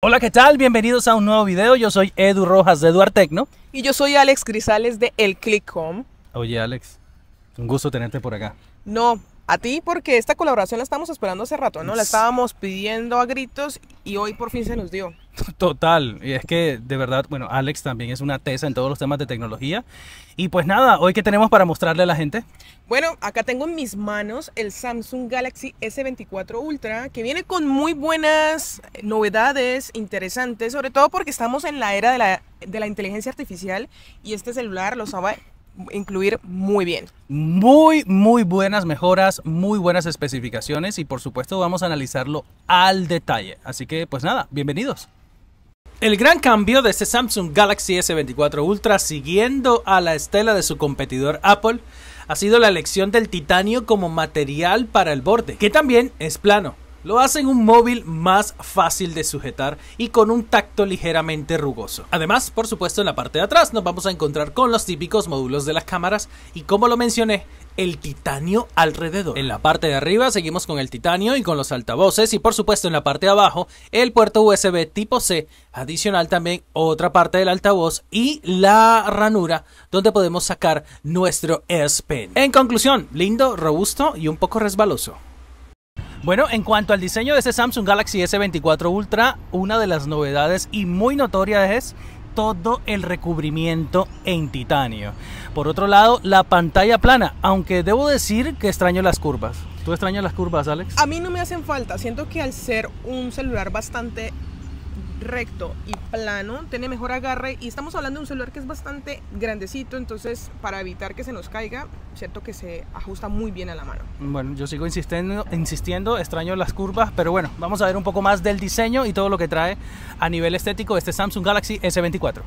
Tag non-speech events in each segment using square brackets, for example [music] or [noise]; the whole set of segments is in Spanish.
Hola, ¿qué tal? Bienvenidos a un nuevo video. Yo soy Edu Rojas de Eduartecno. Y yo soy Alex Grisales de El Click Home. Oye, Alex, un gusto tenerte por acá. No, a ti porque esta colaboración la estamos esperando hace rato, ¿no? La estábamos pidiendo a gritos y hoy por fin se nos dio. Total, y es que de verdad, bueno, Alex también es una tesa en todos los temas de tecnología. Y pues nada, hoy qué tenemos para mostrarle a la gente. Bueno, acá tengo en mis manos el Samsung Galaxy S24 Ultra, que viene con muy buenas novedades interesantes, sobre todo porque estamos en la era de la, de la inteligencia artificial y este celular lo sabe incluir muy bien. Muy, muy buenas mejoras, muy buenas especificaciones y por supuesto vamos a analizarlo al detalle. Así que pues nada, bienvenidos. El gran cambio de este Samsung Galaxy S24 Ultra siguiendo a la estela de su competidor Apple ha sido la elección del titanio como material para el borde, que también es plano. Lo hacen un móvil más fácil de sujetar y con un tacto ligeramente rugoso. Además, por supuesto, en la parte de atrás nos vamos a encontrar con los típicos módulos de las cámaras y como lo mencioné, el titanio alrededor. En la parte de arriba seguimos con el titanio y con los altavoces y por supuesto en la parte de abajo el puerto USB tipo C, adicional también otra parte del altavoz y la ranura donde podemos sacar nuestro S Pen. En conclusión, lindo, robusto y un poco resbaloso. Bueno, en cuanto al diseño de este Samsung Galaxy S24 Ultra, una de las novedades y muy notoria es todo el recubrimiento en titanio. Por otro lado, la pantalla plana, aunque debo decir que extraño las curvas. ¿Tú extrañas las curvas, Alex? A mí no me hacen falta. Siento que al ser un celular bastante recto y plano, tiene mejor agarre y estamos hablando de un celular que es bastante grandecito, entonces para evitar que se nos caiga, cierto que se ajusta muy bien a la mano. Bueno, yo sigo insistiendo, insistiendo, extraño las curvas, pero bueno, vamos a ver un poco más del diseño y todo lo que trae a nivel estético este Samsung Galaxy S24.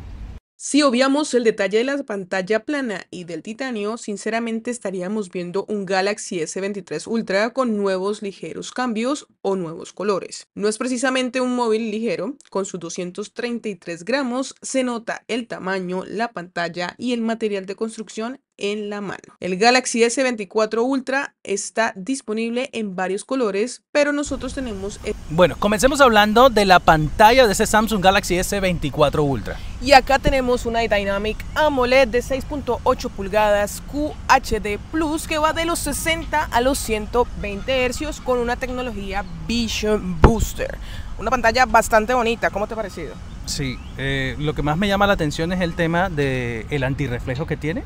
Si obviamos el detalle de la pantalla plana y del titanio, sinceramente estaríamos viendo un Galaxy S23 Ultra con nuevos ligeros cambios o nuevos colores. No es precisamente un móvil ligero, con sus 233 gramos se nota el tamaño, la pantalla y el material de construcción en la mano. El Galaxy S24 Ultra está disponible en varios colores, pero nosotros tenemos... Bueno, comencemos hablando de la pantalla de ese Samsung Galaxy S24 Ultra. Y acá tenemos una Dynamic AMOLED de 6.8 pulgadas QHD Plus que va de los 60 a los 120 Hz con una tecnología Vision Booster. Una pantalla bastante bonita, ¿cómo te ha parecido? Sí, eh, lo que más me llama la atención es el tema del el antirreflejo que tiene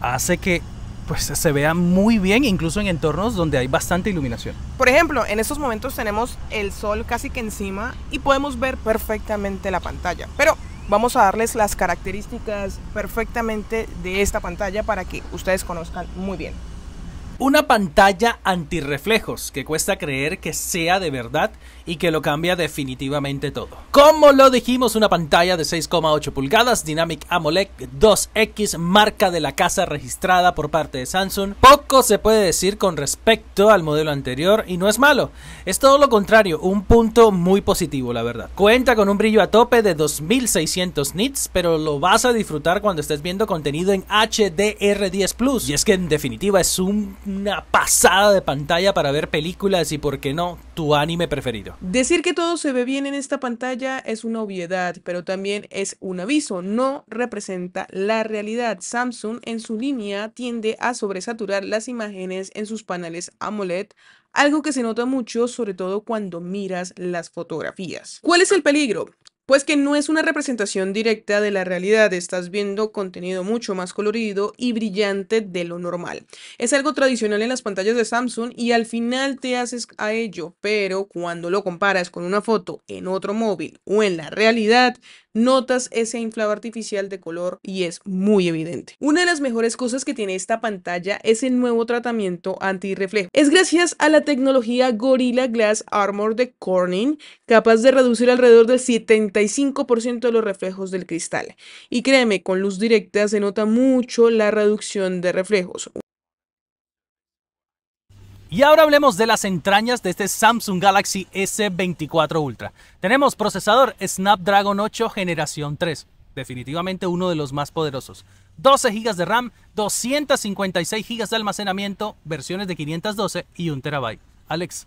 hace que pues se vea muy bien, incluso en entornos donde hay bastante iluminación. Por ejemplo, en estos momentos tenemos el sol casi que encima y podemos ver perfectamente la pantalla. Pero vamos a darles las características perfectamente de esta pantalla para que ustedes conozcan muy bien. Una pantalla antirreflejos que cuesta creer que sea de verdad y que lo cambia definitivamente todo. Como lo dijimos, una pantalla de 6,8 pulgadas, Dynamic AMOLED 2X, marca de la casa registrada por parte de Samsung. Poco se puede decir con respecto al modelo anterior y no es malo. Es todo lo contrario, un punto muy positivo la verdad. Cuenta con un brillo a tope de 2600 nits, pero lo vas a disfrutar cuando estés viendo contenido en HDR10 Plus. Y es que en definitiva es un una pasada de pantalla para ver películas y, por qué no, tu anime preferido. Decir que todo se ve bien en esta pantalla es una obviedad, pero también es un aviso, no representa la realidad. Samsung en su línea tiende a sobresaturar las imágenes en sus paneles AMOLED algo que se nota mucho sobre todo cuando miras las fotografías. ¿Cuál es el peligro? pues que no es una representación directa de la realidad, estás viendo contenido mucho más colorido y brillante de lo normal. Es algo tradicional en las pantallas de Samsung y al final te haces a ello, pero cuando lo comparas con una foto en otro móvil o en la realidad, notas ese inflado artificial de color y es muy evidente. Una de las mejores cosas que tiene esta pantalla es el nuevo tratamiento antirreflejo. Es gracias a la tecnología Gorilla Glass Armor de Corning, capaz de reducir alrededor del 75% de los reflejos del cristal. Y créeme, con luz directa se nota mucho la reducción de reflejos. Y ahora hablemos de las entrañas de este Samsung Galaxy S24 Ultra. Tenemos procesador Snapdragon 8 generación 3, definitivamente uno de los más poderosos. 12 GB de RAM, 256 GB de almacenamiento, versiones de 512 y 1 TB. Alex,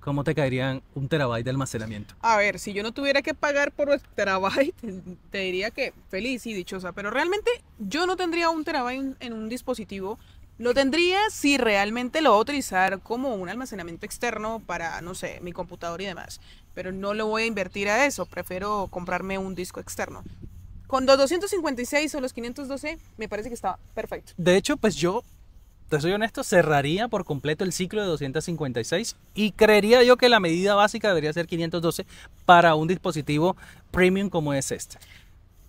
¿cómo te caerían un terabyte de almacenamiento? A ver, si yo no tuviera que pagar por 1 terabyte, [laughs] te diría que feliz y dichosa, pero realmente yo no tendría un terabyte en un dispositivo lo tendría si realmente lo voy a utilizar como un almacenamiento externo para, no sé, mi computador y demás. Pero no lo voy a invertir a eso, prefiero comprarme un disco externo. Con los 256 o los 512 me parece que está perfecto. De hecho, pues yo, te soy honesto, cerraría por completo el ciclo de 256 y creería yo que la medida básica debería ser 512 para un dispositivo premium como es este.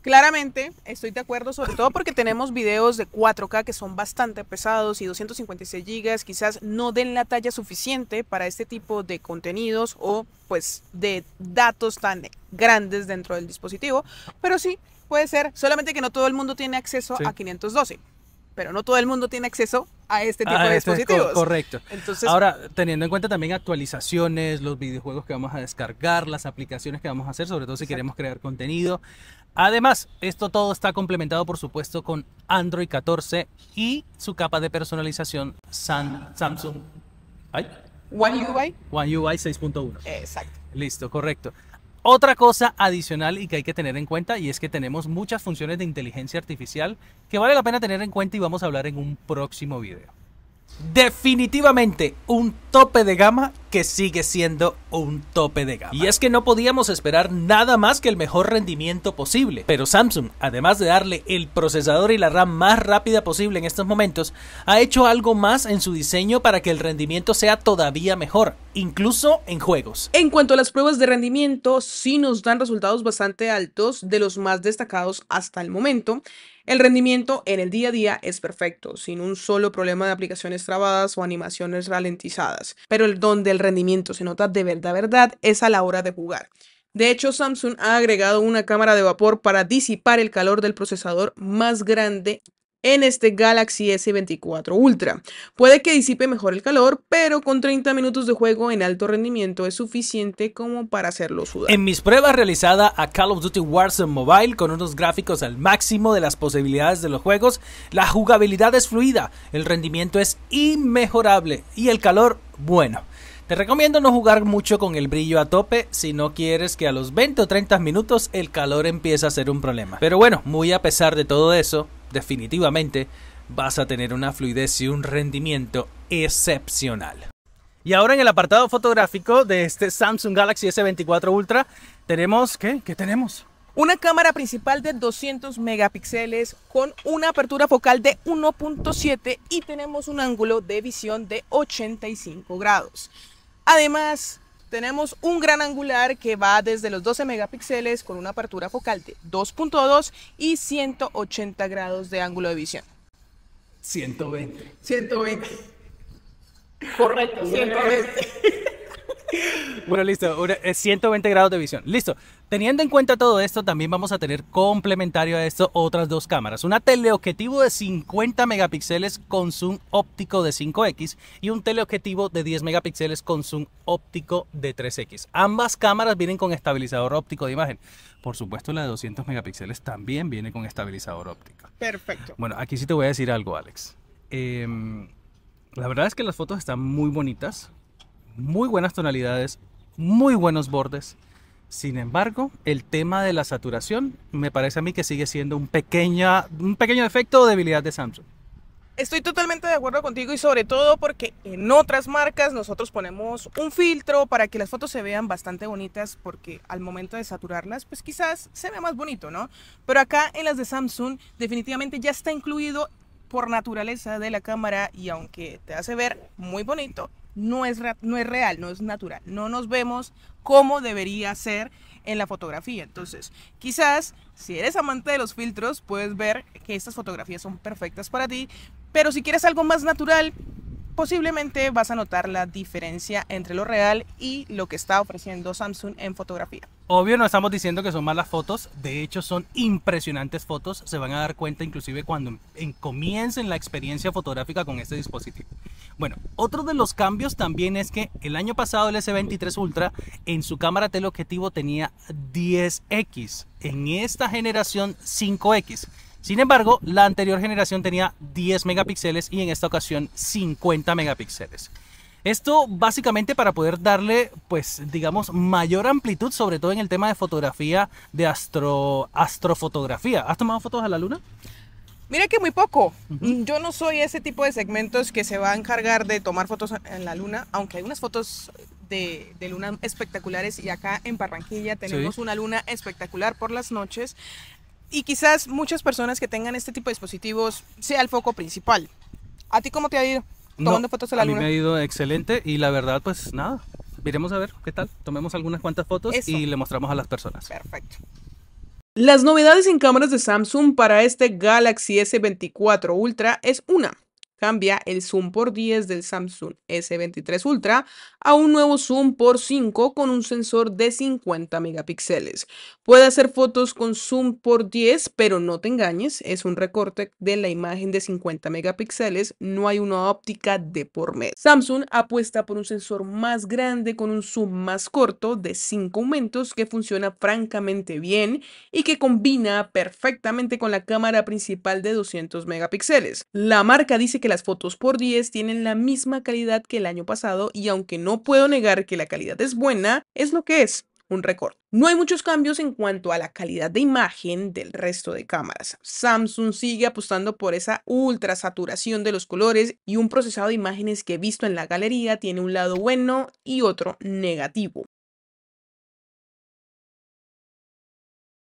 Claramente, estoy de acuerdo, sobre todo porque tenemos videos de 4K que son bastante pesados y 256 GB quizás no den la talla suficiente para este tipo de contenidos o pues de datos tan grandes dentro del dispositivo, pero sí puede ser, solamente que no todo el mundo tiene acceso a 512 pero no todo el mundo tiene acceso a este ah, tipo de este dispositivos. correcto. Entonces, Ahora, teniendo en cuenta también actualizaciones, los videojuegos que vamos a descargar, las aplicaciones que vamos a hacer, sobre todo si queremos crear contenido, Además, esto todo está complementado por supuesto con Android 14 y su capa de personalización Samsung. One UI. 6.1. Exacto. Listo, correcto. Otra cosa adicional y que hay que tener en cuenta y es que tenemos muchas funciones de inteligencia artificial que vale la pena tener en cuenta y vamos a hablar en un próximo video. Definitivamente un tope de gama que sigue siendo un tope de gama. Y es que no podíamos esperar nada más que el mejor rendimiento posible. Pero Samsung, además de darle el procesador y la RAM más rápida posible en estos momentos, ha hecho algo más en su diseño para que el rendimiento sea todavía mejor, incluso en juegos. En cuanto a las pruebas de rendimiento, sí nos dan resultados bastante altos de los más destacados hasta el momento. El rendimiento en el día a día es perfecto, sin un solo problema de aplicaciones trabadas o animaciones ralentizadas, pero el don del rendimiento se nota de verdad, verdad, es a la hora de jugar. De hecho, Samsung ha agregado una cámara de vapor para disipar el calor del procesador más grande en este Galaxy S24 Ultra. Puede que disipe mejor el calor, pero con 30 minutos de juego en alto rendimiento es suficiente como para hacerlo sudar. En mis pruebas realizadas a Call of Duty Warzone Mobile con unos gráficos al máximo de las posibilidades de los juegos, la jugabilidad es fluida, el rendimiento es inmejorable y el calor bueno. Te recomiendo no jugar mucho con el brillo a tope si no quieres que a los 20 o 30 minutos el calor empiece a ser un problema. Pero bueno, muy a pesar de todo eso, definitivamente vas a tener una fluidez y un rendimiento excepcional. Y ahora en el apartado fotográfico de este Samsung Galaxy S24 Ultra tenemos, ¿qué? ¿Qué tenemos? Una cámara principal de 200 megapíxeles con una apertura focal de 1.7 y tenemos un ángulo de visión de 85 grados. Además, tenemos un gran angular que va desde los 12 megapíxeles con una apertura focal de 2.2 y 180 grados de ángulo de visión. 120. 120. Correcto, 120. Bueno, listo. 120 eh, grados de visión. Listo. Teniendo en cuenta todo esto, también vamos a tener complementario a esto otras dos cámaras. Una teleobjetivo de 50 megapíxeles con zoom óptico de 5X y un teleobjetivo de 10 megapíxeles con zoom óptico de 3X. Ambas cámaras vienen con estabilizador óptico de imagen. Por supuesto, la de 200 megapíxeles también viene con estabilizador óptico. Perfecto. Bueno, aquí sí te voy a decir algo, Alex. Em, la verdad es que las fotos están muy bonitas muy buenas tonalidades, muy buenos bordes. Sin embargo, el tema de la saturación me parece a mí que sigue siendo un, un pequeño efecto o debilidad de Samsung. Estoy totalmente de acuerdo contigo y sobre todo porque en otras marcas nosotros ponemos un filtro para que las fotos se vean bastante bonitas porque al momento de saturarlas pues quizás se ve más bonito, ¿no? Pero acá en las de Samsung definitivamente ya está incluido por naturaleza de la cámara y aunque te hace ver muy bonito, no es, no es real, no es natural. No nos vemos como debería ser en la fotografía. Entonces, quizás si eres amante de los filtros, puedes ver que estas fotografías son perfectas para ti, pero si quieres algo más natural, posiblemente vas a notar la diferencia entre lo real y lo que está ofreciendo Samsung en fotografía. Obvio no estamos diciendo que son malas fotos, de hecho son impresionantes fotos, se van a dar cuenta inclusive cuando comiencen la experiencia fotográfica con este dispositivo. Bueno, otro de los cambios también es que el año pasado el S23 Ultra en su cámara teleobjetivo tenía 10X, en esta generación 5X. Sin embargo, la anterior generación tenía 10 megapíxeles y en esta ocasión 50 megapíxeles. Esto básicamente para poder darle, pues, digamos, mayor amplitud, sobre todo en el tema de fotografía, de astrofotografía. ¿Has tomado fotos a la luna? Mira que muy poco. Yo no soy ese tipo de segmentos que se va a encargar de tomar fotos en la luna, aunque hay unas fotos de, luna espectaculares y acá en Barranquilla tenemos una luna espectacular por las noches y quizás muchas personas que tengan este tipo de dispositivos sea el foco principal. ¿A ti cómo te ha ido? Tomando fotos a la a Mí me ha ido excelente y la verdad, pues nada. Viremos a ver qué tal. Tomemos algunas cuantas fotos y le mostramos a las personas. Perfecto. Las novedades en cámaras de Samsung para este Galaxy S24 Ultra es una, Cambia el zoom por 10 del Samsung S23 Ultra a un nuevo zoom por 5 con un sensor de 50 megapíxeles. Puede hacer fotos con zoom por 10, pero no te engañes, es un recorte de la imagen de 50 megapíxeles, no hay una óptica de por mes. Samsung apuesta por un sensor más grande con un zoom más corto de 5 aumentos que funciona francamente bien y que combina perfectamente con la cámara principal de 200 megapíxeles. La marca dice que las fotos por 10 tienen la misma calidad que el año pasado y aunque no puedo negar que la calidad es buena, es lo que es, un récord. No hay muchos cambios en cuanto a la calidad de imagen del resto de cámaras. Samsung sigue apostando por esa ultra saturación de los colores y un procesado de imágenes que he visto en la galería tiene un lado bueno y otro negativo.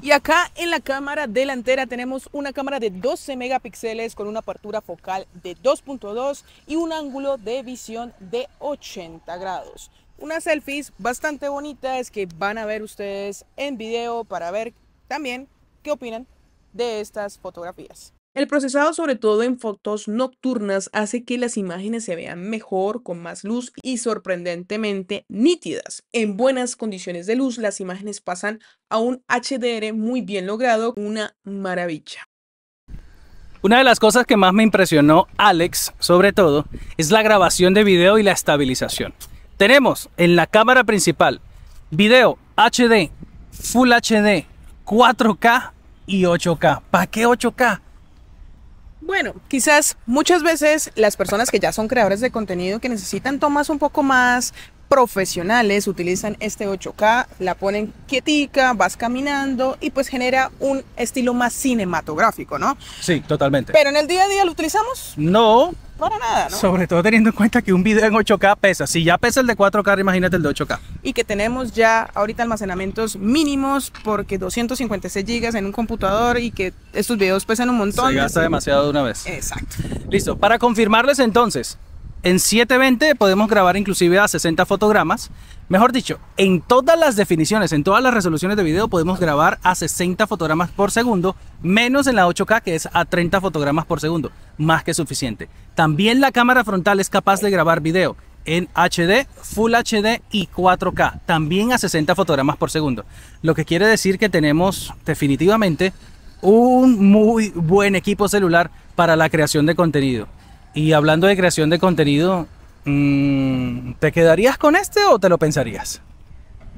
Y acá en la cámara delantera tenemos una cámara de 12 megapíxeles con una apertura focal de 2.2 y un ángulo de visión de 80 grados. Unas selfies bastante bonitas que van a ver ustedes en video para ver también qué opinan de estas fotografías. El procesado, sobre todo en fotos nocturnas, hace que las imágenes se vean mejor, con más luz y sorprendentemente nítidas. En buenas condiciones de luz, las imágenes pasan a un HDR muy bien logrado, una maravilla. Una de las cosas que más me impresionó Alex, sobre todo, es la grabación de video y la estabilización. Tenemos en la cámara principal video HD, Full HD, 4K y 8K. ¿Para qué 8K? Bueno, quizás muchas veces las personas que ya son creadores de contenido que necesitan tomas un poco más profesionales utilizan este 8K, la ponen quietica, vas caminando y pues genera un estilo más cinematográfico, ¿no? Sí, totalmente. Pero en el día a día lo utilizamos? No, para nada, ¿no? Sobre todo teniendo en cuenta que un video en 8K pesa. Si ya pesa el de 4K, imagínate el de 8K. Y que tenemos ya ahorita almacenamientos mínimos porque 256 GB en un computador y que estos videos pesan un montón. Se gasta demasiado de una vez. Exacto. Listo. Para confirmarles entonces, en 720 podemos grabar inclusive a 60 fotogramas. Mejor dicho, en todas las definiciones, en todas las resoluciones de video podemos grabar a 60 fotogramas por segundo, menos en la 8K que es a 30 fotogramas por segundo, más que suficiente. También la cámara frontal es capaz de grabar video en HD, Full HD y 4K, también a 60 fotogramas por segundo. Lo que quiere decir que tenemos definitivamente un muy buen equipo celular para la creación de contenido. Y hablando de creación de contenido, mm, ¿te quedarías con este o te lo pensarías?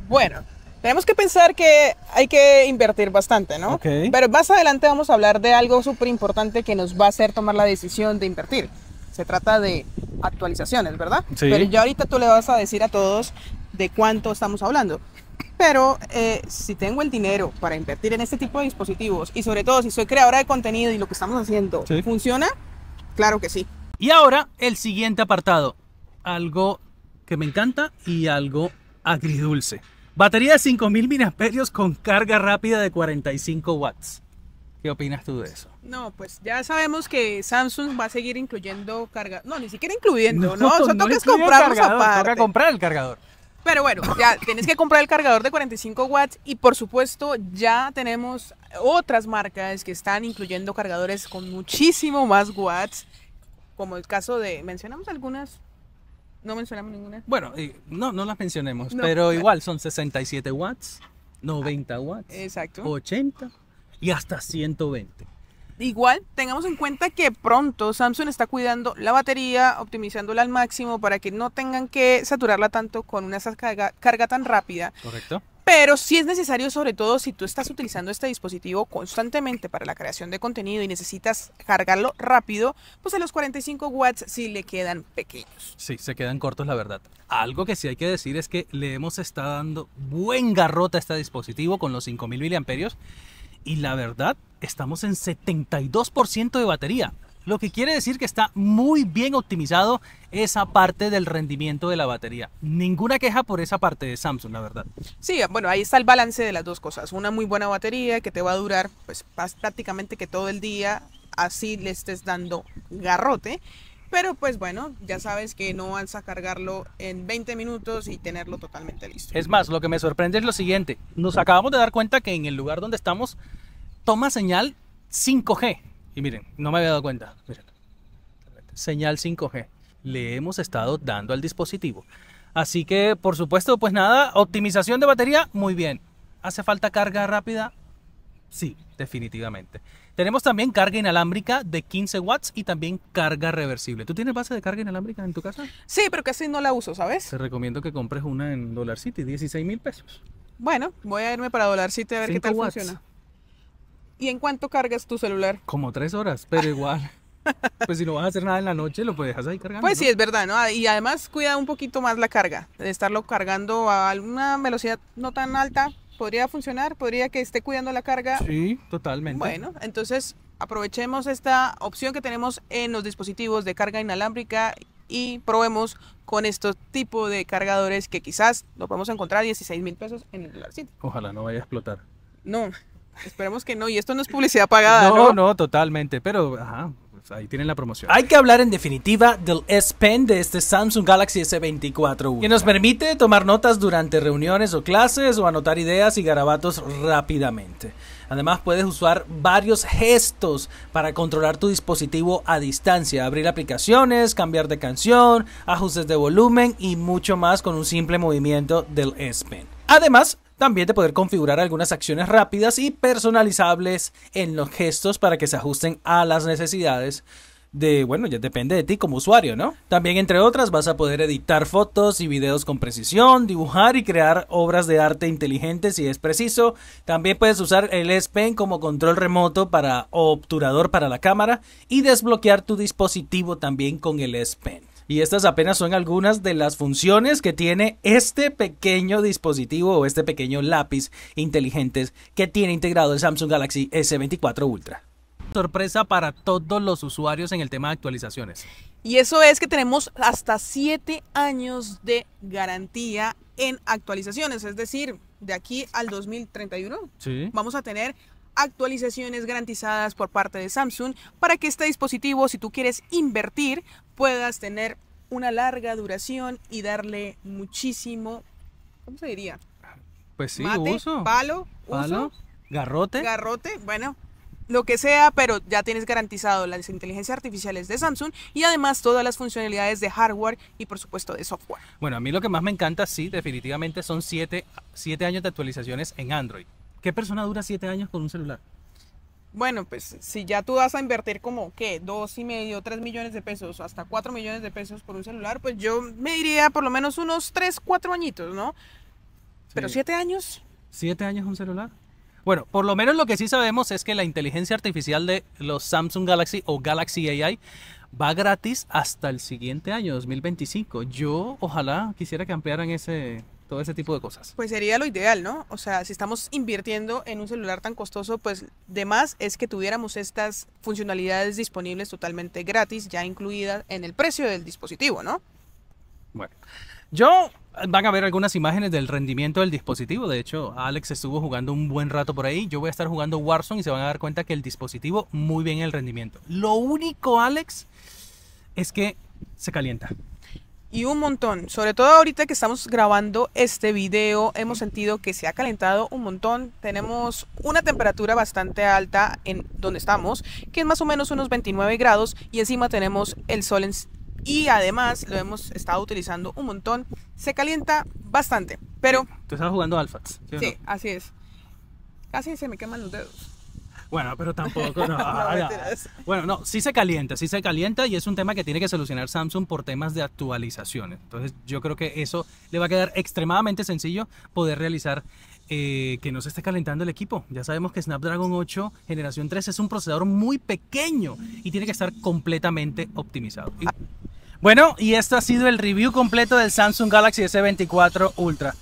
Bueno, tenemos que pensar que hay que invertir bastante, ¿no? Pero más adelante vamos a hablar de algo súper importante que nos va a hacer tomar la decisión de invertir. Se trata de actualizaciones, ¿verdad? Pero ya ahorita tú le vas a decir a todos de cuánto estamos hablando. Pero eh, si tengo el dinero para invertir en este tipo de dispositivos y sobre todo si soy creadora de contenido y lo que estamos haciendo funciona, claro que sí. Y ahora el siguiente apartado, algo que me encanta y algo agridulce. Batería de 5000 mAh con carga rápida de 45 watts. ¿Qué opinas tú de eso? No, pues ya sabemos que Samsung va a seguir incluyendo carga. No, ni siquiera incluyendo, ¿no? no, no, no toca comprar Toca comprar el cargador. Pero bueno, ya tienes que comprar el cargador de 45 watts y por supuesto ya tenemos otras marcas que están incluyendo cargadores con muchísimo más watts como el caso de, mencionamos algunas, no mencionamos ninguna. Bueno, eh, no, no las mencionemos, pero igual son 67 watts, 90 ah, watts, exacto. 80 y hasta 120. Igual, tengamos en cuenta que pronto Samsung está cuidando la batería, optimizándola al máximo para que no tengan que saturarla tanto con una carga tan rápida. Correcto. Pero si es necesario, sobre todo si tú estás utilizando este dispositivo constantemente para la creación de contenido y necesitas cargarlo rápido, pues a los 45 watts sí le quedan pequeños. Sí, se quedan cortos, la verdad. Algo que sí hay que decir es que le hemos estado dando buen garrota a este dispositivo con los 5000 miliamperios y la verdad estamos en 72% de batería. Lo que quiere decir que está muy bien optimizado esa parte del rendimiento de la batería. Ninguna queja por esa parte de Samsung, la verdad. Sí, bueno, ahí está el balance de las dos cosas. Una muy buena batería que te va a durar pues, prácticamente que todo el día así le estés dando garrote. Pero pues bueno, ya sabes que no vas a cargarlo en 20 minutos y tenerlo totalmente listo. Es más, lo que me sorprende es lo siguiente. Nos acabamos de dar cuenta que en el lugar donde estamos toma señal 5G. Y miren, no me había dado cuenta. Señal 5G. Le hemos estado dando al dispositivo. Así que, por supuesto, pues nada, optimización de batería, muy bien. ¿Hace falta carga rápida? Sí, definitivamente. Tenemos también carga inalámbrica de 15 watts y también carga reversible. ¿Tú tienes base de carga inalámbrica en tu casa? Sí, pero casi no la uso, ¿sabes? Te recomiendo que compres una en Dollar City, 16 mil pesos. Bueno, voy a irme para Dollar City a ver qué tal funciona. ¿Y en cuánto cargas tu celular? Como tres horas, pero igual. [laughs] pues si no vas a hacer nada en la noche, lo puedes dejar ahí cargando. Pues sí, es verdad, ¿no? Y además cuida un poquito más la carga. de Estarlo cargando a alguna velocidad no tan alta podría funcionar, podría que esté cuidando la carga. Sí, totalmente. Bueno, entonces aprovechemos esta opción que tenemos en los dispositivos de carga inalámbrica y probemos con estos tipo de cargadores que quizás lo podemos encontrar 16 mil pesos en el dólar Ojalá no vaya a explotar. No, Esperemos que no, y esto no es publicidad pagada. No, no, totalmente, pero pues ahí tienen la promoción. Hay que hablar en definitiva del S Pen de este Samsung Galaxy S24 U que nos permite tomar notas durante reuniones o clases o anotar ideas y garabatos rápidamente. Además puedes usar varios gestos para controlar tu dispositivo a distancia, abrir aplicaciones, cambiar de canción, ajustes de volumen y mucho más con un simple movimiento del S Pen. Además, también de poder configurar algunas acciones rápidas y personalizables en los gestos para que se ajusten a las necesidades de, bueno, ya depende de ti como usuario, ¿no? También, entre otras, vas a poder editar fotos y videos con precisión, dibujar y crear obras de arte inteligentes si es preciso. También puedes usar el S Pen como control remoto para obturador para la cámara y desbloquear tu dispositivo también con el S Pen. Y estas apenas son algunas de las funciones que tiene este pequeño dispositivo o este pequeño lápiz inteligentes que tiene integrado el Samsung Galaxy S24 Ultra. Sorpresa para todos los usuarios en el tema de actualizaciones. Y eso es que tenemos hasta 7 años de garantía en actualizaciones, es decir, de aquí al 2031 vamos a tener actualizaciones garantizadas por parte de Samsung para que este dispositivo, si tú quieres invertir, puedas tener una larga duración y darle muchísimo, ¿cómo se diría? Pues sí, uso. Palo, uso, garrote. Garrote, bueno, lo que sea, pero ya tienes garantizado las inteligencias artificiales de Samsung y además todas las funcionalidades de hardware y por supuesto de software. Bueno, a mí lo que más me encanta, sí, definitivamente son 7 siete, siete años de actualizaciones en Android. ¿Qué persona dura siete años con un celular? Bueno, pues si ya tú vas a invertir como, ¿qué? Dos y medio, tres millones de pesos, hasta cuatro millones de pesos por un celular, pues yo me diría por lo menos unos tres, cuatro añitos, ¿no? Pero siete años. ¿Siete años un celular? Bueno, por lo menos lo que sí sabemos es que la inteligencia artificial de los Samsung Galaxy o Galaxy AI va gratis hasta el siguiente año, 2025. Yo ojalá quisiera que ampliaran ese, todo ese tipo de cosas. Pues sería lo ideal, ¿no? O sea, si estamos invirtiendo en un celular tan costoso, pues de más es que tuviéramos estas funcionalidades disponibles totalmente gratis, ya incluidas en el precio del dispositivo, ¿no? Bueno, yo eh, van a ver algunas imágenes del rendimiento del dispositivo. De hecho, Alex estuvo jugando un buen rato por ahí. Yo voy a estar jugando Warzone y se van a dar cuenta que el dispositivo muy bien el rendimiento. Lo único, Alex, es que se calienta y un montón. Sobre todo ahorita que estamos grabando este video, hemos sentido que se ha calentado un montón. Tenemos una temperatura bastante alta en donde estamos, que es más o menos unos 29 grados, y encima tenemos el sol y además lo hemos estado utilizando un montón. Se calienta bastante, pero... Tú estás jugando alfas. Sí, así es. Casi se me queman los dedos. Bueno, pero tampoco. No, [laughs] bueno, no, sí se calienta, sí se calienta y es un tema que tiene que solucionar Samsung por temas de actualizaciones. Entonces, yo creo que eso le va a quedar extremadamente sencillo poder realizar eh, que no se esté calentando el equipo. Ya sabemos que Snapdragon 8 generación 3 es un procesador muy pequeño y tiene que estar completamente optimizado. Bueno, y esto ha sido el review completo del Samsung Galaxy S24 Ultra.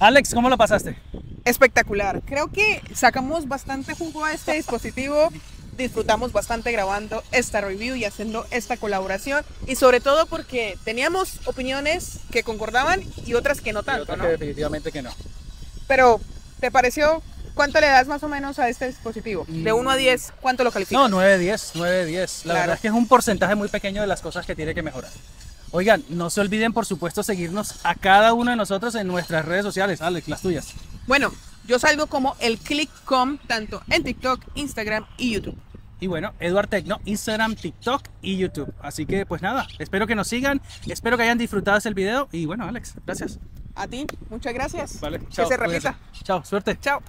Alex, ¿cómo lo pasaste? Espectacular. Creo que sacamos bastante jugo a este dispositivo. Disfrutamos bastante grabando esta review y haciendo esta colaboración. Y sobre todo porque teníamos opiniones que concordaban y otras que no tanto. definitivamente que no. Pero, ¿te pareció ¿Cuánto le das más o menos a este dispositivo? Mm. De 1 a 10, ¿cuánto lo calificas? No, 9, 10, 9, 10. La verdad es que es un porcentaje muy pequeño de las cosas que tiene que mejorar. Oigan, no se olviden por supuesto seguirnos a cada uno de nosotros en nuestras redes sociales. Alex, las tuyas. Bueno, yo salgo como el click.com tanto en TikTok, Instagram y YouTube. Y bueno, Eduard Tecno, Instagram, TikTok y YouTube. Así que pues nada, espero que nos sigan, espero que hayan disfrutado el este video y bueno, Alex, gracias. A ti, muchas gracias. Vale, chao. Que se repita. Chao, suerte. Chao.